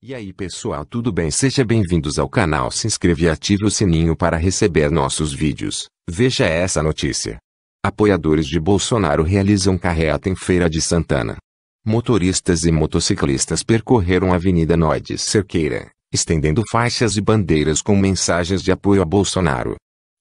E aí pessoal tudo bem? Seja bem-vindos ao canal, se inscreva e ative o sininho para receber nossos vídeos. Veja essa notícia. Apoiadores de Bolsonaro realizam carreata em Feira de Santana. Motoristas e motociclistas percorreram a Avenida Noides Cerqueira, estendendo faixas e bandeiras com mensagens de apoio a Bolsonaro.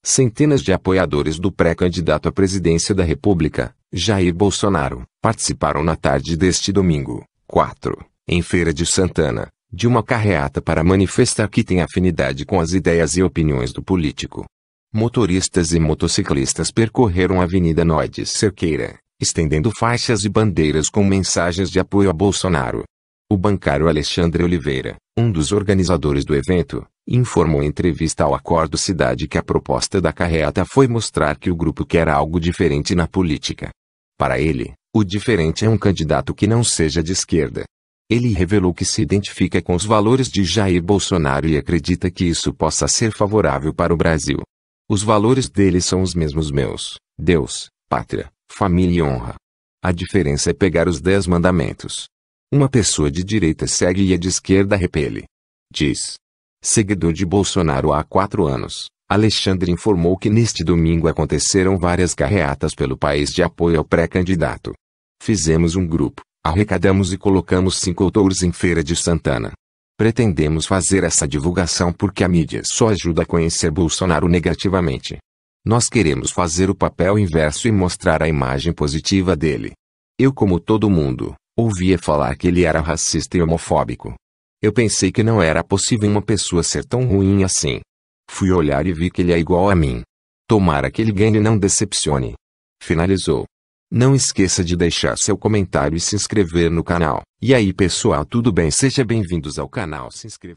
Centenas de apoiadores do pré-candidato à presidência da República, Jair Bolsonaro, participaram na tarde deste domingo, 4, em Feira de Santana, de uma carreata para manifestar que tem afinidade com as ideias e opiniões do político. Motoristas e motociclistas percorreram a Avenida Noides Cerqueira, estendendo faixas e bandeiras com mensagens de apoio a Bolsonaro. O bancário Alexandre Oliveira, um dos organizadores do evento, informou em entrevista ao Acordo Cidade que a proposta da carreata foi mostrar que o grupo quer algo diferente na política. Para ele, o diferente é um candidato que não seja de esquerda, ele revelou que se identifica com os valores de Jair Bolsonaro e acredita que isso possa ser favorável para o Brasil. Os valores dele são os mesmos meus: Deus, pátria, família e honra. A diferença é pegar os dez mandamentos. Uma pessoa de direita segue e a de esquerda repele. Diz. Seguidor de Bolsonaro há quatro anos, Alexandre informou que neste domingo aconteceram várias carreatas pelo país de apoio ao pré-candidato. Fizemos um grupo, Arrecadamos e colocamos cinco autores em Feira de Santana. Pretendemos fazer essa divulgação porque a mídia só ajuda a conhecer Bolsonaro negativamente. Nós queremos fazer o papel inverso e mostrar a imagem positiva dele. Eu, como todo mundo, ouvia falar que ele era racista e homofóbico. Eu pensei que não era possível uma pessoa ser tão ruim assim. Fui olhar e vi que ele é igual a mim. Tomara que ele ganhe e não decepcione. Finalizou. Não esqueça de deixar seu comentário e se inscrever no canal. E aí pessoal, tudo bem? Seja bem-vindos ao canal. Se inscreva.